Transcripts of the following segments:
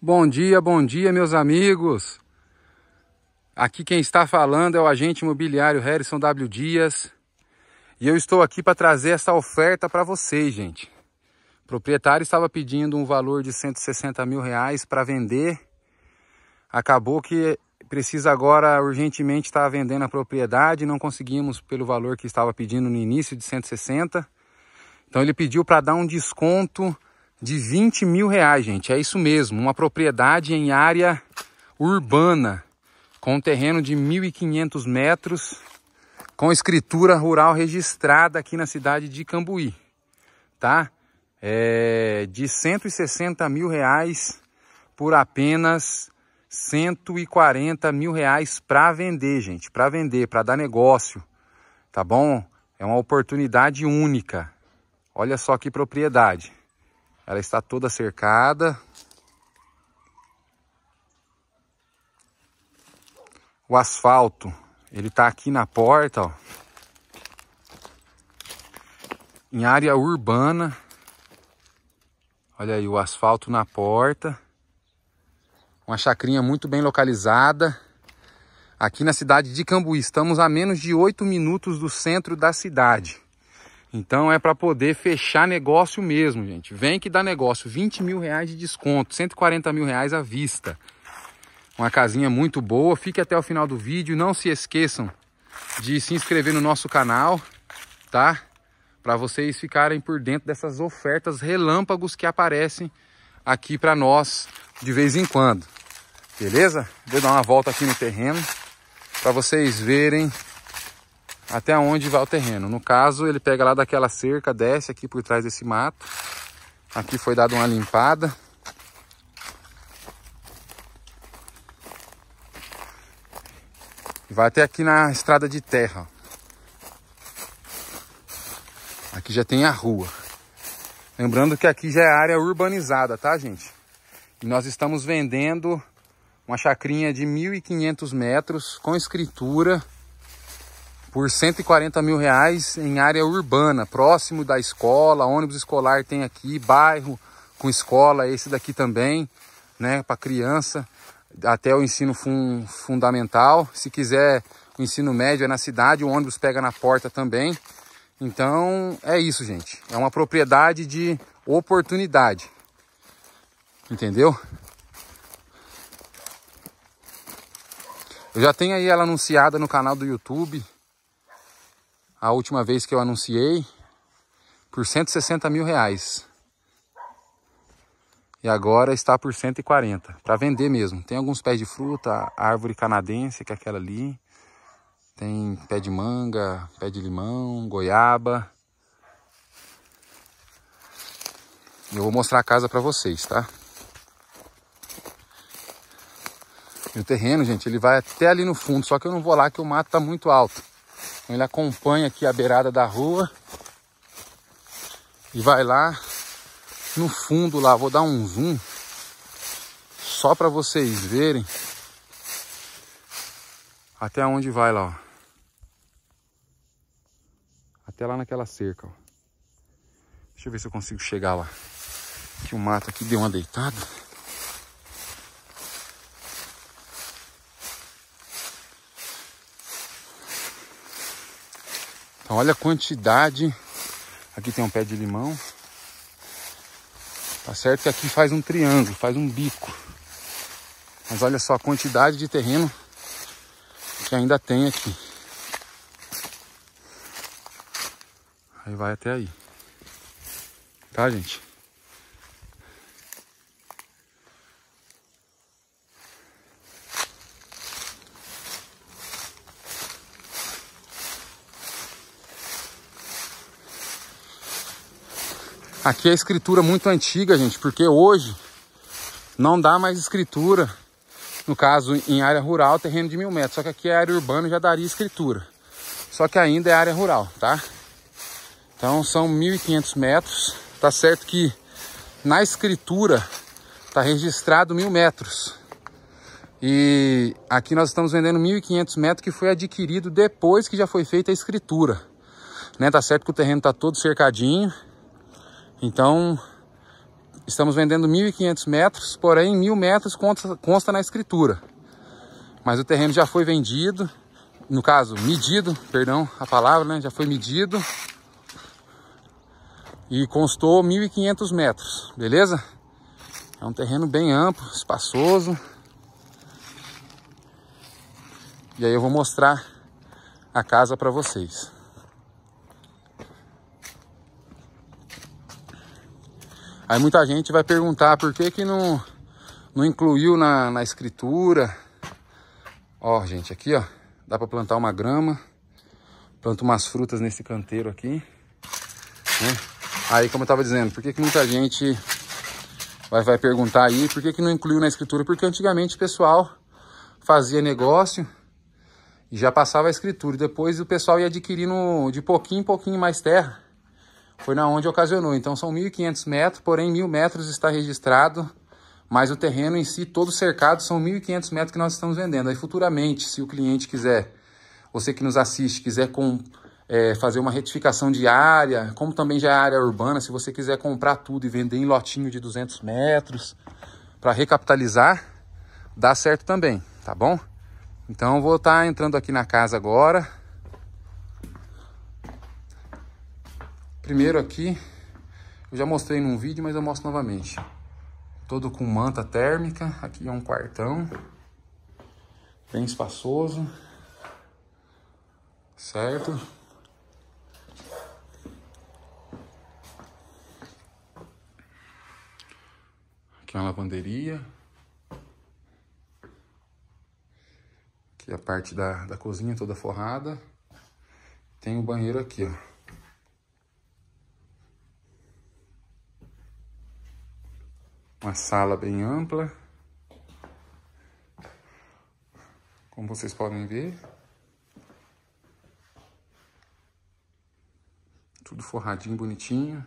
Bom dia, bom dia, meus amigos. Aqui quem está falando é o agente imobiliário Harrison W. Dias e eu estou aqui para trazer essa oferta para vocês, gente. O proprietário estava pedindo um valor de 160 mil reais para vender. Acabou que precisa agora urgentemente estar vendendo a propriedade. Não conseguimos pelo valor que estava pedindo no início de 160. Então ele pediu para dar um desconto de 20 mil reais, gente. É isso mesmo, uma propriedade em área urbana, com um terreno de 1.500 metros, com escritura rural registrada aqui na cidade de Cambuí, tá? É de 160 mil reais por apenas 140 mil reais para vender, gente, para vender, para dar negócio, tá bom? É uma oportunidade única. Olha só que propriedade. Ela está toda cercada. O asfalto, ele está aqui na porta, ó. Em área urbana. Olha aí, o asfalto na porta. Uma chacrinha muito bem localizada. Aqui na cidade de Cambuí, estamos a menos de 8 minutos do centro da cidade. Então é para poder fechar negócio mesmo, gente. Vem que dá negócio. 20 mil reais de desconto, 140 mil reais à vista. Uma casinha muito boa. Fique até o final do vídeo. Não se esqueçam de se inscrever no nosso canal, tá? Para vocês ficarem por dentro dessas ofertas relâmpagos que aparecem aqui para nós de vez em quando. Beleza? Vou dar uma volta aqui no terreno para vocês verem até onde vai o terreno. No caso, ele pega lá daquela cerca, desce aqui por trás desse mato. Aqui foi dada uma limpada. Vai até aqui na estrada de terra. Aqui já tem a rua. Lembrando que aqui já é área urbanizada, tá, gente? E nós estamos vendendo uma chacrinha de 1.500 metros com escritura por 140 mil reais em área urbana, próximo da escola, ônibus escolar tem aqui, bairro com escola, esse daqui também, né, para criança, até o ensino fun fundamental. Se quiser o ensino médio é na cidade, o ônibus pega na porta também. Então é isso, gente. É uma propriedade de oportunidade. Entendeu? Eu já tenho aí ela anunciada no canal do YouTube a última vez que eu anunciei por 160 mil reais. E agora está por 140, para vender mesmo. Tem alguns pés de fruta, árvore canadense, que é aquela ali. Tem pé de manga, pé de limão, goiaba. Eu vou mostrar a casa para vocês, tá? E o terreno, gente, ele vai até ali no fundo, só que eu não vou lá que o mato tá muito alto. Ele acompanha aqui a beirada da rua e vai lá no fundo lá. Vou dar um zoom só para vocês verem até onde vai lá, ó. Até lá naquela cerca, ó. Deixa eu ver se eu consigo chegar lá. Que o mato aqui deu uma deitada. Então olha a quantidade. Aqui tem um pé de limão. Tá certo que aqui faz um triângulo, faz um bico. Mas olha só a quantidade de terreno que ainda tem aqui. Aí vai até aí. Tá, gente? Aqui é escritura muito antiga, gente, porque hoje não dá mais escritura. No caso, em área rural, terreno de mil metros. Só que aqui é área urbana já daria escritura. Só que ainda é área rural, tá? Então são 1.500 metros. Tá certo que na escritura tá registrado mil metros. E aqui nós estamos vendendo 1.500 metros que foi adquirido depois que já foi feita a escritura. Né? Tá certo que o terreno tá todo cercadinho então, estamos vendendo 1.500 metros, porém 1.000 metros consta, consta na escritura. Mas o terreno já foi vendido, no caso, medido, perdão a palavra, né? já foi medido e constou 1.500 metros, beleza? É um terreno bem amplo, espaçoso. E aí eu vou mostrar a casa para vocês. Aí muita gente vai perguntar por que que não, não incluiu na, na escritura. Ó, gente, aqui, ó. Dá para plantar uma grama. Planto umas frutas nesse canteiro aqui. Né? Aí, como eu tava dizendo, por que que muita gente vai, vai perguntar aí por que que não incluiu na escritura? Porque antigamente o pessoal fazia negócio e já passava a escritura. Depois o pessoal ia adquirindo de pouquinho em pouquinho mais terra foi na onde ocasionou. Então são 1.500 metros, porém 1.000 metros está registrado, mas o terreno em si, todo cercado, são 1.500 metros que nós estamos vendendo. Aí futuramente, se o cliente quiser, você que nos assiste, quiser com, é, fazer uma retificação de área, como também já é área urbana, se você quiser comprar tudo e vender em lotinho de 200 metros para recapitalizar, dá certo também, tá bom? Então vou estar tá entrando aqui na casa agora, Primeiro aqui, eu já mostrei num vídeo, mas eu mostro novamente. Todo com manta térmica, aqui é um quartão, bem espaçoso, certo? Aqui é uma lavanderia. Aqui é a parte da, da cozinha toda forrada. Tem o um banheiro aqui, ó. uma sala bem ampla. Como vocês podem ver. Tudo forradinho, bonitinho.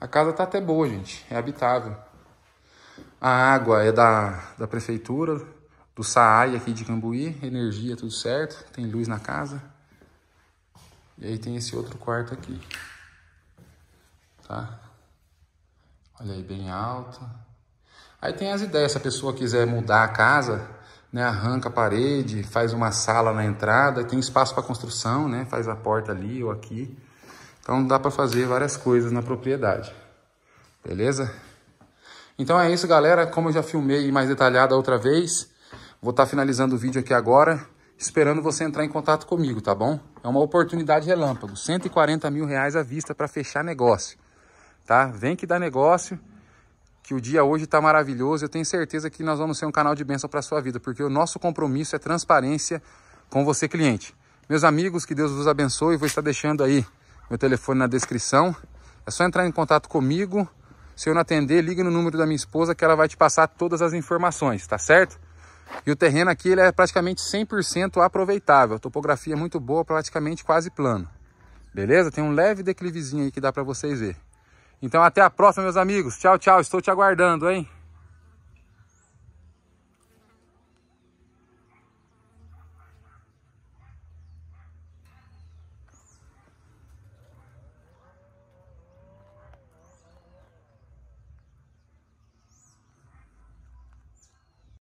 A casa tá até boa, gente. É habitável. A água é da, da prefeitura, do SAAI aqui de Cambuí. Energia, tudo certo. Tem luz na casa. E aí tem esse outro quarto aqui. Tá? Olha aí, bem alta. Aí tem as ideias, se a pessoa quiser mudar a casa, né, arranca a parede, faz uma sala na entrada, tem espaço para construção, né, faz a porta ali ou aqui. Então dá para fazer várias coisas na propriedade. Beleza? Então é isso, galera. Como eu já filmei mais detalhado a outra vez, vou estar tá finalizando o vídeo aqui agora, esperando você entrar em contato comigo, tá bom? É uma oportunidade relâmpago, 140 mil reais à vista para fechar negócio tá? Vem que dá negócio, que o dia hoje está maravilhoso. Eu tenho certeza que nós vamos ser um canal de bênção para a sua vida, porque o nosso compromisso é transparência com você, cliente. Meus amigos, que Deus vos abençoe. Vou estar deixando aí meu telefone na descrição. É só entrar em contato comigo. Se eu não atender, ligue no número da minha esposa que ela vai te passar todas as informações, tá certo? E o terreno aqui ele é praticamente 100% aproveitável. topografia é muito boa, praticamente quase plano. Beleza? Tem um leve declivezinho aí que dá para vocês verem. Então até a próxima, meus amigos. Tchau, tchau. Estou te aguardando, hein?